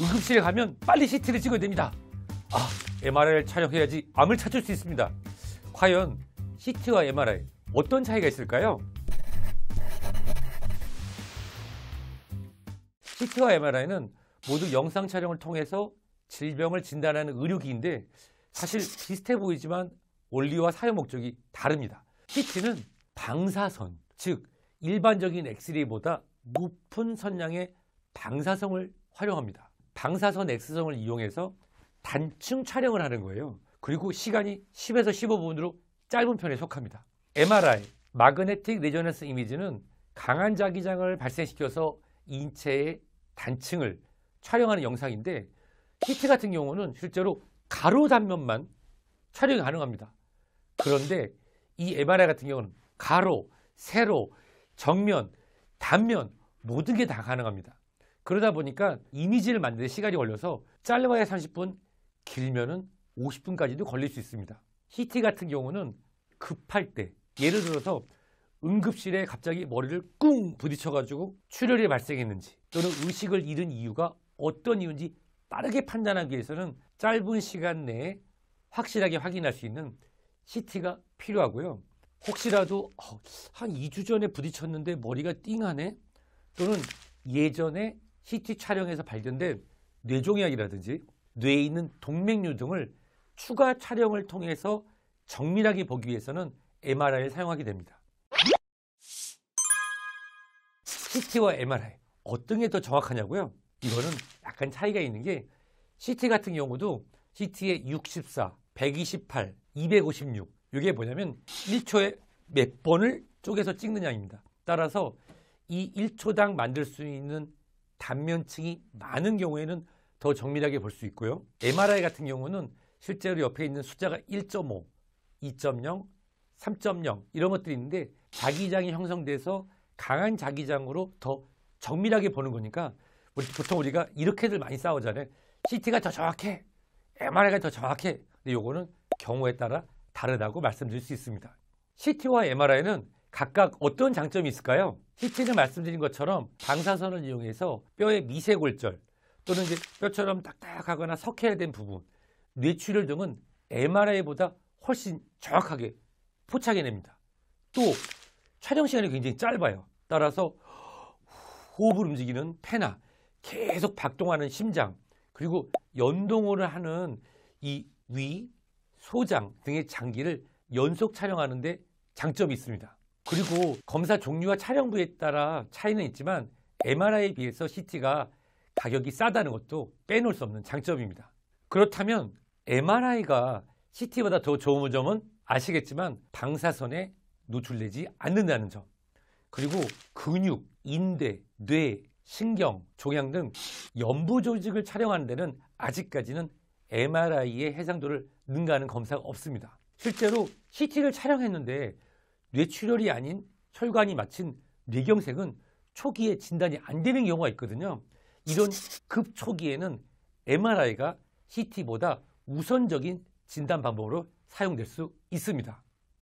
응급실에 가면 빨리 CT를 찍어야 됩니다. 아, MRI를 촬영해야지 암을 찾을 수 있습니다. 과연 CT와 MRI 어떤 차이가 있을까요? CT와 MRI는 모두 영상 촬영을 통해서 질병을 진단하는 의료기인데 사실 비슷해 보이지만 원리와 사용 목적이 다릅니다. CT는 방사선, 즉 일반적인 엑스레이보다 높은 선량의 방사성을 활용합니다. 방사선 x 선을 이용해서 단층 촬영을 하는 거예요. 그리고 시간이 10에서 15분으로 짧은 편에 속합니다. MRI, 마그네틱 레저넌스 이미지는 강한 자기장을 발생시켜서 인체의 단층을 촬영하는 영상인데 CT 같은 경우는 실제로 가로 단면만 촬영이 가능합니다. 그런데 이 MRI 같은 경우는 가로, 세로, 정면, 단면 모든 게 다 가능합니다. 그러다 보니까 이미지를 만드는 시간이 걸려서 짧아야 30분, 길면은 50분까지도 걸릴 수 있습니다. 히티 같은 경우는 급할 때, 예를 들어서 응급실에 갑자기 머리를 꿍 부딪혀가지고 출혈이 발생했는지 또는 의식을 잃은 이유가 어떤 이유인지 빠르게 판단하기 위해서는 짧은 시간 내에 확실하게 확인할 수 있는 CT가 필요하고요. 혹시라도 어, 한 2주 전에 부딪혔는데 머리가 띵하네 또는 예전에 CT 촬영에서 발견된 뇌종양이라든지 뇌에 있는 동맥류 등을 추가 촬영을 통해서 정밀하게 보기 위해서는 MRI를 사용하게 됩니다. CT와 MRI 어떤 게 더 정확하냐고요? 이거는 약간 차이가 있는 게 CT 같은 경우도 CT의 64, 128, 256 이게 뭐냐면 1초에 몇 번을 쪼개서 찍느냐입니다. 따라서 이 1초당 만들 수 있는 단면층이 많은 경우에는 더 정밀하게 볼 수 있고요. MRI 같은 경우는 실제로 옆에 있는 숫자가 1.5, 2.0, 3.0 이런 것들이 있는데 자기장이 형성돼서 강한 자기장으로 더 정밀하게 보는 거니까 뭐 보통 우리가 이렇게들 많이 싸우잖아요. CT가 더 정확해, MRI가 더 정확해. 근데 요거는 경우에 따라 다르다고 말씀드릴 수 있습니다. CT와 MRI는 각각 어떤 장점이 있을까요? 희태는 말씀드린 것처럼 방사선을 이용해서 뼈의 미세골절 또는 이제 뼈처럼 딱딱하거나 석회화된 부분, 뇌출혈 등은 MRI보다 훨씬 정확하게 포착해냅니다. 또 촬영 시간이 굉장히 짧아요. 따라서 호흡을 움직이는 폐나 계속 박동하는 심장 그리고 연동을 하는 이 위, 소장 등의 장기를 연속 촬영하는데 장점이 있습니다. 그리고 검사 종류와 촬영부에 따라 차이는 있지만 MRI에 비해서 CT가 가격이 싸다는 것도 빼놓을 수 없는 장점입니다. 그렇다면 MRI가 CT보다 더 좋은 점은 아시겠지만 방사선에 노출되지 않는다는 점 그리고 근육, 인대, 뇌, 신경, 종양 등 연부 조직을 촬영하는 데는 아직까지는 MRI의 해상도를 능가하는 검사가 없습니다. 실제로 CT를 촬영했는데 뇌출혈이 아닌 혈관이 마친 뇌경색은 초기에 진단이 안 되는 경우가 있거든요. 이런 급초기에는 MRI가 CT보다 우선적인 진단 방법으로 사용될 수 있습니다.